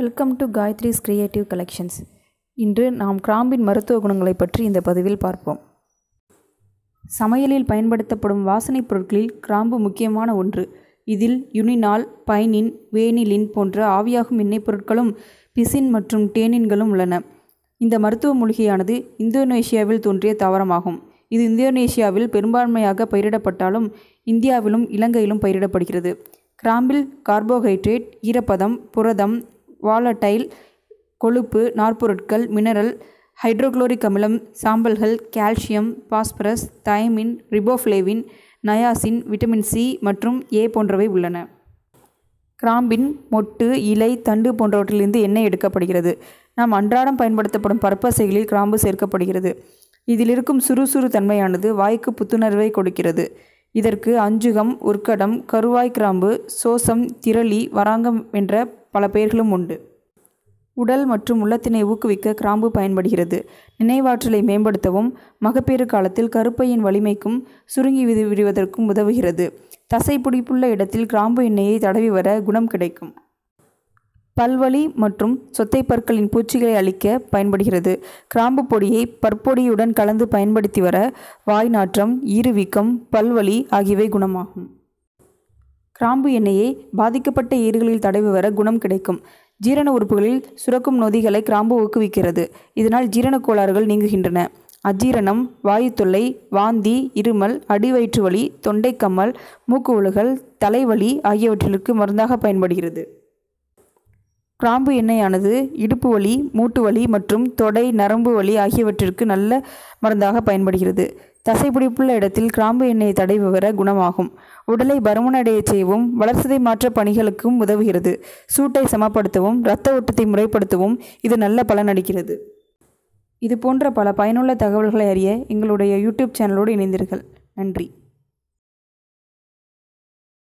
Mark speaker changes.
Speaker 1: welcome to Gayathri's creative collections இன்று நாம் கிராம்பின் மருத்துவ குணங்களை பற்றி இந்த பதிவில் பார்ப்போம் சமையலில் பயன்படுத்தப்படும் வாசனைப் பொருட்களில் கிராம்பு முக்கியமான ஒன்று இதில் யுனினால் பைனின் வேனிலின் போன்ற ஆவியாகும் எண்ணெய் பொருட்களும் பிசின் மற்றும் டேனின்களும் உள்ளன இந்த மருத்துவ மூலிகையானது இந்தோனேஷியாவில் தோன்றிய தாவரமாகும் இது இந்தோனேஷியாவில் பெரும்பான்மையாக பயிரிடப்பட்டாலும் இந்தியாவிலும் இலங்கையிலும் பயிரிடப்படுகிறது கிராம்பில் கார்போஹைட்ரேட் ஈரப்பதம் புரதம் வாலடைல் கொழுப்பு நாற்பொருட்கள் மினரல் ஹைட்ரோகுளோரிக் அமிலம் சாம்பல்கள் calcium phosphorus thiamine riboflavin niacin vitamin C மற்றும் ஏ போன்றவை உள்ளன கிராம்பின் மொட்டு இலை தண்டு போன்றவற்றிலிருந்து எண்ணெய் எடுக்கப்படுகிறது நாம் அன்றாடம் பயன்படுத்தப்படும் பற்பசைகளில் கிராம்பு சேர்க்கப்படுகிறது இதில் இருக்கும் சுறுசுறு தன்மையானது வாய்க்கு புத்துணர்வை கொடுக்கிறது இதற்கு அஞ்சுகம் உற்கடம் கருவாய் கிராம்பு சோசம் திரளி வராங்கம் என்ற பல பெயர்களும் உண்டு உடல் மற்றும் உள்ளத்தினை ஊக்குவிக்க கிராம்பு பயன்படுகிறது நினைவாற்றலை மேம்படுத்தவும் மகப்பேறு காலத்தில் கருப்பையின் வலிமைக்கும் சுருங்கி விடுவதற்கும் உதவுகிறது தசை பிடிப்புள்ள இடத்தில் கிராம்பு எண்ணெயை தடவி வர குணம் கிடைக்கும் பல்வலி மற்றும் சொத்தை பற்களின் பூச்சிகளை அழிக்க பயன்படுகிறது கிராம்பு பொடியை பற்பொடியுடன் கலந்து பயன்படுத்தி வர வாய் நாற்றம் ஈருவீக்கம் பல்வலி ஆகியவை குணமாகும் கிராம்பு எண்ணெயை பாதிக்கப்பட்ட ஈறுகளில் தடவி வர குணம் கிடைக்கும் ஜீரண உறுப்புகளில் சுரக்கும் நொதிகளை கிராம்பு ஊக்குவிக்கிறது இதனால் ஜீரண கோளாறுகள் நீங்குகின்றன அஜீரணம் வாயு தொல்லை வாந்தி இருமல் அடிவயிற்று வலி தொண்டைக்கம்மல் மூக்கு உழுகல் தலைவலி ஆகியவற்றிற்கு மருந்தாக பயன்படுகிறது கிராம்பு எண்ணெயானது இடுப்பு வலி மூட்டு வலி மற்றும் தொடை நரம்பு வலி ஆகியவற்றிற்கு நல்ல மருந்தாக பயன்படுகிறது தசை பிடிப்புள்ள இடத்தில் கிராம்பு எண்ணெயை தடை விவர குணமாகும் உடலை பருமனடைய செய்யவும் வளர்ச்சிதை மாற்ற பணிகளுக்கும் உதவுகிறது சூட்டை சமப்படுத்தவும் இரத்த ஓட்டத்தை முறைப்படுத்தவும் இது நல்ல பலனளிக்கிறது இது போன்ற பல பயனுள்ள தகவல்களை அறிய எங்களுடைய யூடியூப் சேனலோடு இணைந்தீர்கள் நன்றி